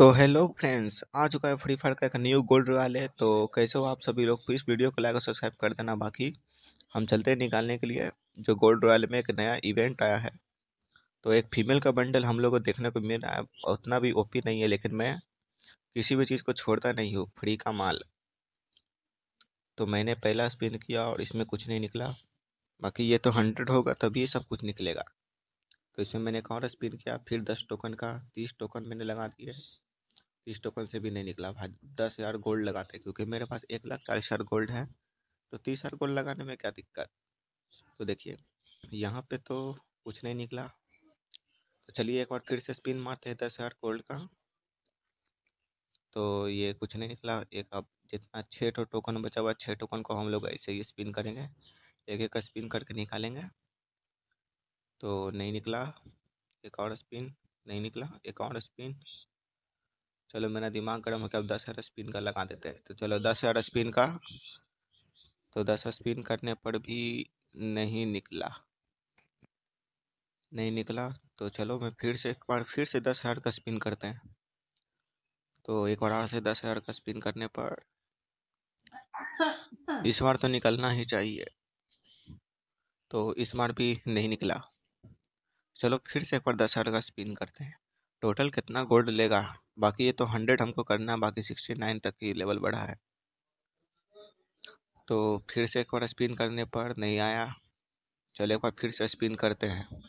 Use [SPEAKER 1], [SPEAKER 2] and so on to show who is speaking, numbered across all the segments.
[SPEAKER 1] तो hello friends आ चुका है फ्री फायर का एक न्यू गोल्ड है तो कैसे हो आप सभी लोग प्लीज़ वीडियो को लाइक और सब्सक्राइब कर देना बाकी हम चलते हैं निकालने के लिए जो गोल्ड रॉयल में एक नया इवेंट आया है तो एक फीमेल का बंडल हम लोग को देखने को मिल रहा है उतना भी ओपी नहीं है लेकिन मैं किसी भी चीज़ को छोड़ता नहीं हूँ फ्री का माल तो मैंने पहला स्पिन किया और इसमें कुछ नहीं निकला बाकी ये तो हंड्रेड होगा तभी सब कुछ निकलेगा तो इसमें मैंने एक और स्पिन किया फिर दस टोकन का तीस टोकन मैंने लगा दिए तीस टोकन से भी नहीं निकला भाई हाँ, दस हज़ार गोल्ड लगाते क्योंकि मेरे पास एक लाख चालीस हज़ार गोल्ड है तो तीस हज़ार गोल्ड लगाने में क्या दिक्कत तो देखिए यहाँ पे तो कुछ नहीं निकला तो चलिए एक बार फिर से स्पिन मारते हैं दस हज़ार गोल्ड का तो ये कुछ नहीं निकला एक अब जितना छः टो टोकन बचा हुआ छः टोकन को हम लोग ऐसे ही स्पिन करेंगे एक एक स्पिन करके निकालेंगे तो नहीं निकला एक और स्पिन नहीं निकला एक और स्पिन चलो मेरा दिमाग गर्म हो गया अब दस हर स्पिन का लगा देते हैं तो चलो दस हर स्पिन का तो दस स्पिन करने पर भी नहीं निकला नहीं निकला तो चलो मैं फिर से एक बार फिर से दस हजार का स्पिन करते हैं तो एक बार से दस हजार का स्पिन करने पर इस बार तो निकलना ही चाहिए तो इस बार भी नहीं निकला चलो फिर से एक बार दस हजार का स्पिन करते हैं टोटल कितना गोल्ड लेगा बाकी ये तो हंड्रेड हमको करना है बाकी सिक्सटी नाइन तक ही लेवल बढ़ा है तो फिर से एक बार स्पिन करने पर नहीं आया चलो एक बार फिर से स्पिन करते हैं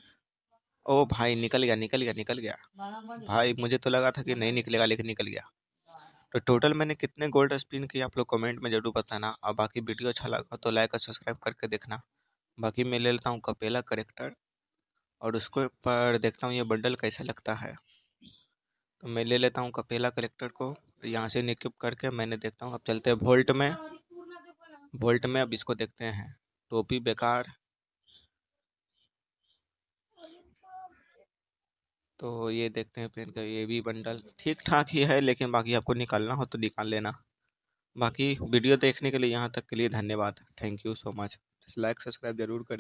[SPEAKER 1] ओ भाई निकल गया निकल गया निकल गया भाई मुझे तो लगा था कि नहीं निकलेगा लेकिन निकल गया तो टोटल मैंने कितने गोल्ड स्पिन किए आप लोग कमेंट में ज़रूर बताना और बाकी वीडियो अच्छा लगा तो लाइक और सब्सक्राइब करके देखना बाकी मैं ले लेता हूँ कपेला करेक्टर और उसको पर देखता हूँ ये बंडल कैसा लगता है तो मैं ले लेता हूँ कपेला कलेक्टर को तो यहाँ से निकुप करके मैंने देखता हूँ अब चलते हैं वोल्ट में वोल्ट में अब इसको देखते हैं टोपी बेकार तो ये देखते हैं पेन का तो ये भी बंडल ठीक ठाक ही है लेकिन बाकी आपको निकालना हो तो निकाल लेना बाकी वीडियो देखने के लिए यहाँ तक के लिए धन्यवाद thank you so much like subscribe जरूर करें